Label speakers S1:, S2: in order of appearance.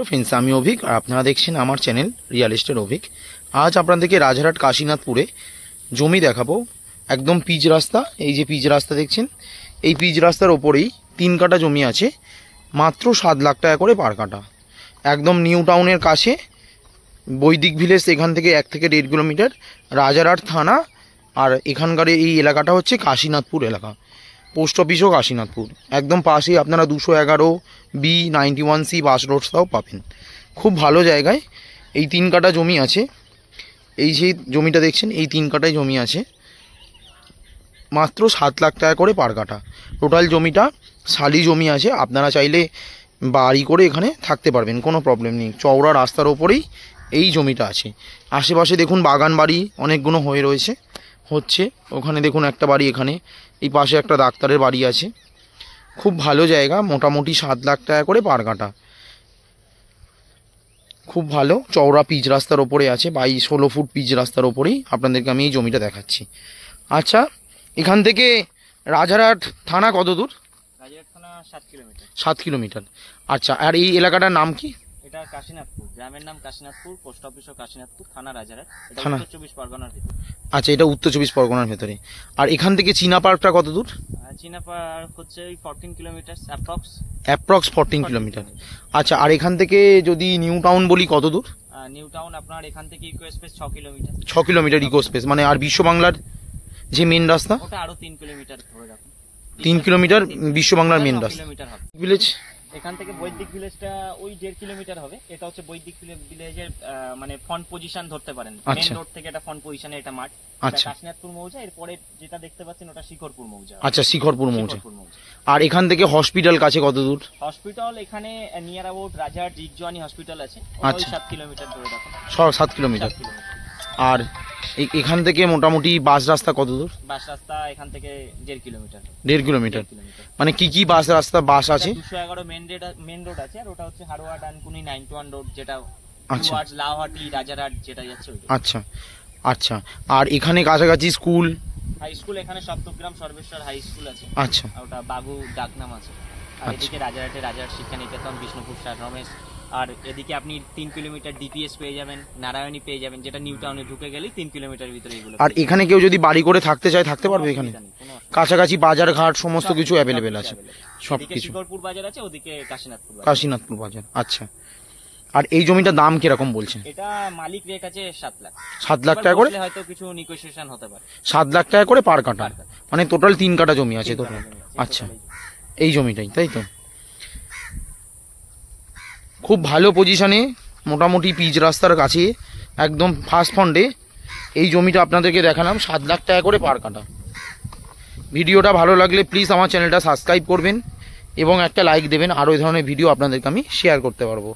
S1: Hello friends আমি অভিক আর আপনারা দেখছেন আমার চ্যানেল রিয়াল এস্টেট অভিক আজ আপনাদেরকে রাজহাট কাশীনাথপুরে জমি দেখাবো একদম পিচ রাস্তা এই যে পিচ রাস্তা দেখছেন এই পিচ রাস্তার ওপরেই তিন কাটা জমি আছে মাত্র সাত লাখ টাকা করে পার কাটা একদম নিউ টাউনের কাছে বৈদিক ভিলেজ এখান থেকে এক থেকে দেড় কিলোমিটার রাজারহাট থানা আর এখানকার এই এলাকাটা হচ্ছে কাশীনাথপুর এলাকা পোস্ট অফিসও কাশীনাথপুর একদম পাশেই আপনারা দুশো এগারো B ninety one C bus রোডসটাও পাবেন খুব ভালো জায়গায় এই তিন কাটা জমি আছে এই যে জমিটা দেখছেন এই তিন কাটায় জমি আছে মাত্র সাত লাখ টাকা করে পার কাটা টোটাল জমিটা শালি জমি আছে আপনারা চাইলে বাড়ি করে এখানে থাকতে পারবেন কোনো প্রবলেম নেই চওড়া রাস্তার ওপরেই এই জমিটা আছে আশেপাশে দেখুন বাগান বাড়ি অনেকগুলো হয়ে রয়েছে হচ্ছে ওখানে দেখুন একটা বাড়ি এখানে এই পাশে একটা ডাক্তারের বাড়ি আছে খুব ভালো জায়গা মোটামুটি সাত লাখ টাকা করে পার কাটা খুব ভালো চওড়া পিচ রাস্তার ওপরে আছে বাই ষোলো ফুট পিচ রাস্তার ওপরেই আপনাদেরকে আমি এই জমিটা দেখাচ্ছি আচ্ছা এখান থেকে রাজারহাট থানা কত দূর সাত কিলোমিটার আচ্ছা আর এই এলাকাটার নাম কি
S2: এটা কাশীনাথপুর গ্রামের নাম কাশীনাথপুর পোস্ট অফিস ও কাশীনাথপুর থানা রাজারহাট এটা থানা। উত্তর চব্বিশ পরগনার ভিতরে
S1: আচ্ছা এটা উত্তর চব্বিশ পরগনার ভেতরে আর এখান থেকে চীনা পার্কটা কত দূর
S2: চীনা পার্ক হচ্ছে ওই fourteen kilometre approx
S1: approx fourteen kilometre আচ্ছা আর এখান থেকে যদি নিউ টাউন বলি কত দূর
S2: নিউ টাউন আপনার এখান থেকে ইকো স্পেস ছ কিলোমিটার
S1: ছ কিলোমিটার ইকো স্পেস মানে আর বিশ্ব বাংলার যে মেন রাস্তা
S2: ওটা আরো তিন কিলোমিটার ধরে রাখুন তিন কিলোমিটার বিশ্ব বাংলার মেন রাস্তা কিলোমিটার ভিলেজ এখান থেকে বৈদিক ভিলেজটা ওই দেড় কিলোমিটার হবে এটা হচ্ছে বৈদিক ভিলেজের মানে ফ্রন্ট পজিশন ধরতে পারেন মেন রোড আচ্ছা। থেকে এটা ফ্রন্ট পজিশনে এটা মাঠ আচ্ছা কাশীনাথপুর মৌজা এরপরে যেটা দেখতে পাচ্ছেন ওটা শিখরপুর মৌজা আচ্ছা শিখরপুর মৌজা
S1: আর এখান থেকে হসপিটাল কাছে কত দূর
S2: হসপিটাল এখানে নিয়ার uh, অ্যাবাউট রাজার জিগজওয়ানি হসপিটাল আছে ওই 7 আচ্ছা। কিলোমিটার দূরে দেখো 7 কিলোমিটার
S1: আর এখান থেকে মোটামুটি বাস রাস্তা কত দূর
S2: বাস রাস্তা এখান থেকে দেড় কিলোমিটার
S1: দেড় কিলোমিটার মানে কি কি বাস রাস্তা বাস আছে
S2: দুশো এগারো মেন রোড মেন রোড আছে আর ওটা হচ্ছে Haroa Dankuni nine two one road যেটা আচ্ছা লাহাটি রাজারহাট যেটা যাচ্ছে
S1: আচ্ছা আচ্ছা আর এখানে কাছাকাছি স্কুল
S2: হাই স্কুল এখানে সপ্তগ্রাম সর্বেশ্বর হাই স্কুল আছে আচ্ছা ওটা বাগু ডাকনাম আছে আর আচ্ছা। এদিকে রাজারহাটে রাজারহাট শিক্ষা নিকেতন বিষ্ণুপুর সার রমেশ আর এদিকে আপনি তিন কিলোমিটার ডিপিএস পেয়ে যাবেন নারায়ণী পেয়ে যাবেন যেটা নিউ টাউনে ঢুকে গেলেই তিন কিলোমিটার ভিতরে আর এখানে
S1: কেউ যদি বাড়ি করে থাকতে চায় থাকতে পারবে এখানে কাছাকাছি বাজার ঘাট সমস্ত কিছু অ্যাভেলেবেল আছে সব কিছু
S2: বাজার আছে ওদিকে কাশীনাথপুর কাশীনাথপুর
S1: বাজার আচ্ছা আর এই জমিটার দাম কিরকম বলছেন এটা
S2: মালিক রেট আছে সাত লাখ সাত লাখ টাকা করে হয়তো কিছু নিগোসিয়েশন হতে পারে
S1: সাত লাখ টাকা করে পার কাটা মানে টোটাল তিন কাটা জমি আছে তো আচ্ছা এই জমিটাই তাই তো খুব ভালো পজিশানে মোটামুটি পিচ রাস্তার কাছে একদম ফার্স্ট ফন্ডে এই জমিটা আপনাদেরকে দেখালাম সাত লাখ টাকা করে পার কাটা ভিডিওটা ভালো লাগলে প্লিজ আমার চ্যানেলটা সাবস্ক্রাইব করবেন এবং একটা লাইক দেবেন আরও এই ধরনের ভিডিও আপনাদেরকে আমি শেয়ার করতে পারবো